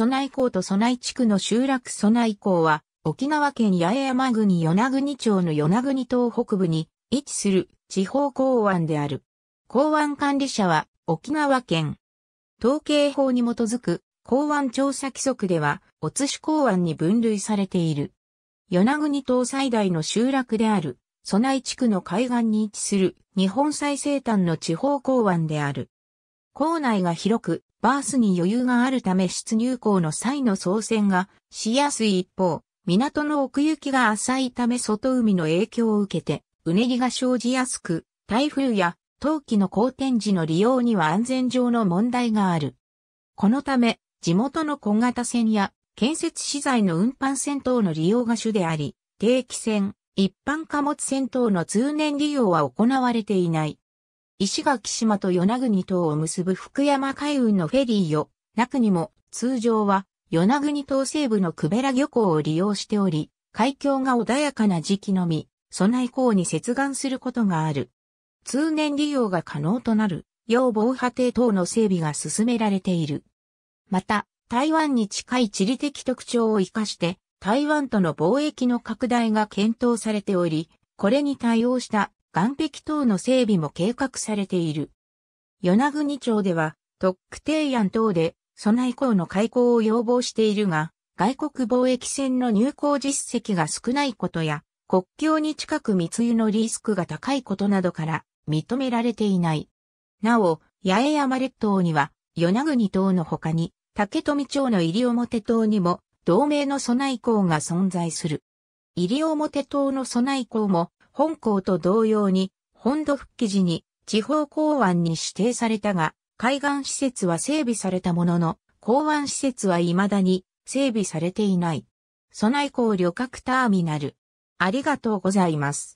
ナ内港とナ内地区の集落ナ内港は、沖縄県八重山国与那国町の与那国島北部に位置する地方港湾である。港湾管理者は沖縄県。統計法に基づく港湾調査規則では、おつし港湾に分類されている。与那国島最大の集落である、ナ内地区の海岸に位置する日本最西端の地方港湾である。校内が広く、バースに余裕があるため出入港の際の操船がしやすい一方、港の奥行きが浅いため外海の影響を受けて、うねりが生じやすく、台風や冬季の好天時の利用には安全上の問題がある。このため、地元の小型船や建設資材の運搬船等の利用が主であり、定期船、一般貨物船等の通年利用は行われていない。石垣島と与那国島を結ぶ福山海運のフェリーを、なくにも、通常は、与那国島西部の久米良漁港を利用しており、海峡が穏やかな時期のみ、備え港に接岸することがある。通年利用が可能となる、要防波堤等の整備が進められている。また、台湾に近い地理的特徴を活かして、台湾との貿易の拡大が検討されており、これに対応した岸壁等の整備も計画されている。与那国町では、特区提案等で、備え港の開港を要望しているが、外国貿易船の入港実績が少ないことや、国境に近く密輸のリスクが高いことなどから認められていない。なお、八重山列島には、与那国島の他に、竹富町の西表島にも、同盟の備え港が存在する。西表島の備え港も、本校と同様に、本土復帰時に地方港湾に指定されたが、海岸施設は整備されたものの、港湾施設は未だに整備されていない。備え港旅客ターミナル。ありがとうございます。